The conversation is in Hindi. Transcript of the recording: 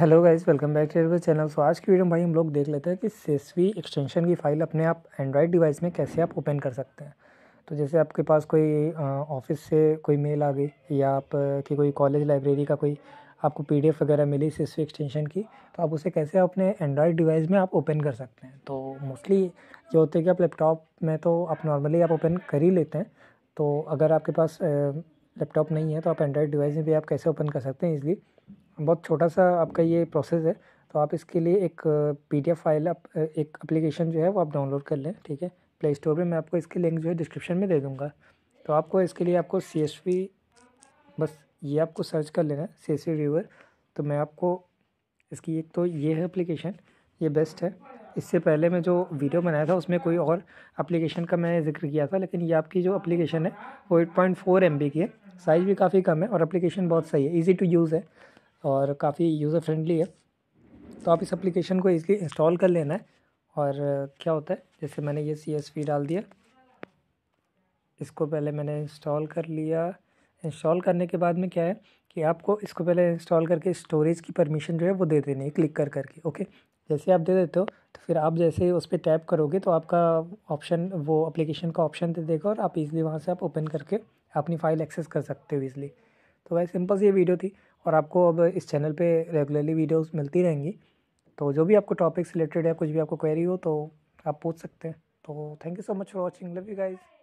hello guys welcome back to channel so आज की वीडियो में भाई हम लोग देख लेते हैं कि सेसवी एक्सटेंशन की फ़ाइल अपने आप एंड्रॉयड डिवाइस में कैसे आप ओपन कर सकते हैं तो जैसे आपके पास कोई ऑफिस से कोई मेल आ गई या आप की कोई कॉलेज लाइब्रेरी का कोई आपको पीडीएफ वगैरह मिली सेसवी एक्सटेंशन की तो आप उसे कैसे अपने एंड्रॉयड डिवाइस में आप ओपन कर सकते हैं तो मोस्टली ये होता है कि आप लैपटॉप में तो आप नॉर्मली आप ओपन कर ही लेते हैं तो अगर आपके पास लैपटॉप नहीं है तो आप एंड्रॉयड डिवाइस में भी आप कैसे ओपन कर सकते हैं इसलिए बहुत छोटा सा आपका ये प्रोसेस है तो आप इसके लिए एक पी फाइल आप एक एप्लीकेशन जो है वो आप डाउनलोड कर लें ठीक है प्ले स्टोर पर मैं आपको इसके लिंक जो है डिस्क्रिप्शन में दे दूँगा तो आपको इसके लिए आपको सी बस ये आपको सर्च कर लेना है सी एस व्यूअर तो मैं आपको इसकी एक तो ये है अप्लीकेशन ये बेस्ट है इससे पहले मैं जो वीडियो बनाया था उसमें कोई और एप्लीकेशन का मैंने जिक्र किया था लेकिन ये आपकी जो एप्लीकेशन है वो eight point four M B की है साइज़ भी काफ़ी कम है और एप्लीकेशन बहुत सही है ईजी टू यूज़ है और काफ़ी यूज़र फ्रेंडली है तो आप इस एप्लीकेशन को इसलिए इंस्टॉल कर लेना है और क्या होता है जैसे मैंने ये सी डाल दिया इसको पहले मैंने इंस्टॉल कर लिया इंस्टॉल करने के बाद में क्या है कि आपको इसको पहले इंस्टॉल करके स्टोरेज की परमिशन जो है वो दे देनी है क्लिक कर करके ओके जैसे आप दे देते हो तो फिर आप जैसे उस पर टैप करोगे तो आपका ऑप्शन वो एप्लीकेशन का ऑप्शन दे देगा और आप इजली वहाँ से आप ओपन करके अपनी फ़ाइल एक्सेस कर सकते हो इजली तो भाई सिंपल सी ये वीडियो थी और आपको अब इस चैनल पे रेगुलरली वीडियोस मिलती रहेंगी तो जो भी आपको टॉपिक्स रिलेटेड है कुछ भी आपको क्वेरी हो तो आप पूछ सकते हैं तो thank you so much for watching love you guys